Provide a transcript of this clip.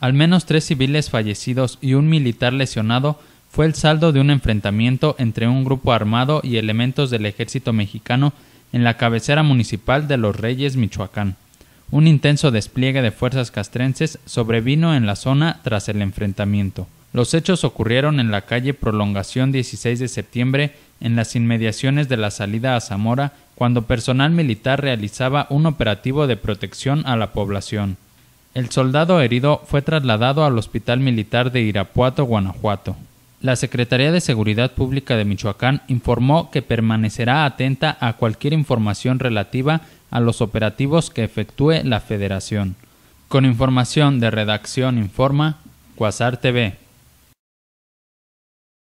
Al menos tres civiles fallecidos y un militar lesionado fue el saldo de un enfrentamiento entre un grupo armado y elementos del ejército mexicano en la cabecera municipal de Los Reyes, Michoacán. Un intenso despliegue de fuerzas castrenses sobrevino en la zona tras el enfrentamiento. Los hechos ocurrieron en la calle Prolongación 16 de septiembre, en las inmediaciones de la salida a Zamora, cuando personal militar realizaba un operativo de protección a la población. El soldado herido fue trasladado al Hospital Militar de Irapuato, Guanajuato. La Secretaría de Seguridad Pública de Michoacán informó que permanecerá atenta a cualquier información relativa a los operativos que efectúe la Federación. Con información de Redacción Informa, Cuasar TV.